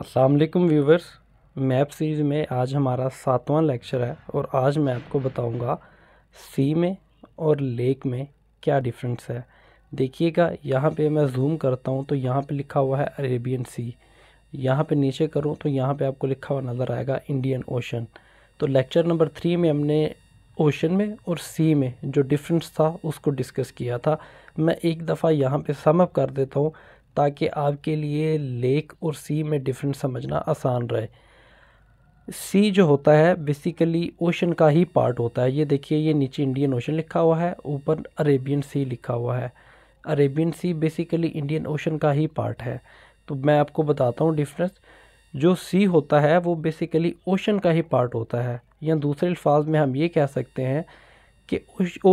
असलकम viewers map series में आज हमारा सातवां लेक्चर है और आज मैं आपको बताऊंगा सी में और लेक में क्या डिफरेंस है देखिएगा यहाँ पे मैं जूम करता हूँ तो यहाँ पे लिखा हुआ है अरेबियन सी यहाँ पे नीचे करूँ तो यहाँ पे आपको लिखा हुआ नज़र आएगा इंडियन ओशन तो लेक्चर नंबर थ्री में हमने ओशन में और सी में जो डिफरेंस था उसको डिस्कस किया था मैं एक दफ़ा यहाँ पर समअप कर देता हूँ ताकि आपके लिए लेक और सी में डिफरेंस समझना आसान रहे सी जो होता है बेसिकली ओशन का ही पार्ट होता है ये देखिए ये नीचे इंडियन ओशन लिखा हुआ है ऊपर अरेबियन सी लिखा हुआ है Arabian Sea basically Indian Ocean का ही पार्ट है तो मैं आपको बताता हूँ डिफरेंस जो सी होता है वो बेसिकली ओशन का ही पार्ट होता है या दूसरे अल्फाज में हम ये कह सकते हैं कि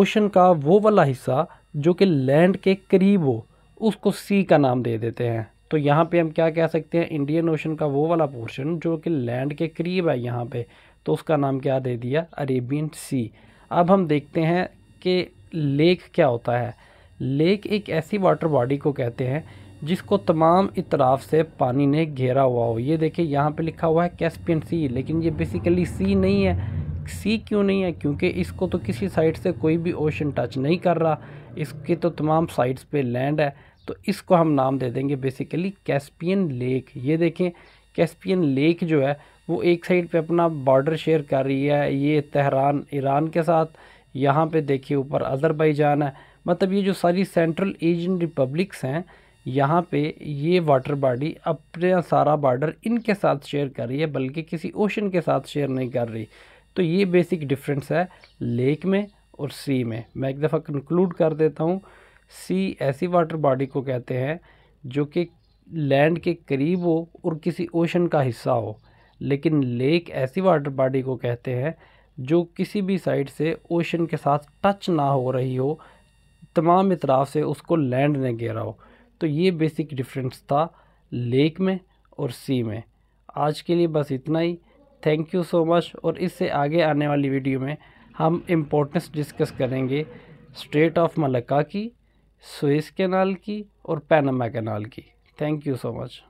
ओशन का वो वाला हिस्सा जो कि लैंड के करीब हो उसको सी का नाम दे देते हैं तो यहाँ पे हम क्या कह सकते हैं इंडियन ओशन का वो वाला पोर्शन जो कि लैंड के करीब है यहाँ पे तो उसका नाम क्या दे दिया अरेबियन सी अब हम देखते हैं कि लेक क्या होता है लेक एक ऐसी वाटर बॉडी को कहते हैं जिसको तमाम इतराफ़ से पानी ने घेरा हुआ हो ये देखिए यहाँ पे लिखा हुआ है कैस्पियन सी लेकिन ये बेसिकली सी नहीं है सी क्यों नहीं है क्योंकि इसको तो किसी साइड से कोई भी ओशन टच नहीं कर रहा इसके तो तमाम साइड्स पे लैंड है तो इसको हम नाम दे देंगे बेसिकली कैस्पियन लेक ये देखें कैस्पियन लेक जो है वो एक साइड पे अपना बॉर्डर शेयर कर रही है ये तहरान ईरान के साथ यहाँ पे देखिए ऊपर अज़रबैजान है मतलब ये जो सारी सेंट्रल एशियन रिपब्लिक्स हैं यहाँ पे ये वाटर बॉडी अपना सारा बॉर्डर इनके साथ शेयर कर रही है बल्कि किसी ओशन के साथ शेयर नहीं कर रही तो ये बेसिक डिफरेंस है लेक में और सी में मैं एक दफ़ा कंक्लूड कर देता हूँ सी ऐसी वाटर बॉडी को कहते हैं जो कि लैंड के करीब हो और किसी ओशन का हिस्सा हो लेकिन लेक ऐसी वाटर बॉडी को कहते हैं जो किसी भी साइड से ओशन के साथ टच ना हो रही हो तमाम इतराफ़ से उसको लैंड ने घेरा हो तो ये बेसिक डिफरेंस था लेक में और सी में आज के लिए बस इतना ही थैंक यू सो मच और इससे आगे आने वाली वीडियो में हम इम्पोर्टेंस डिस्कस करेंगे स्टेट ऑफ मलक्का की सुइस कैनाल की और पैनमा कैनाल की थैंक यू सो मच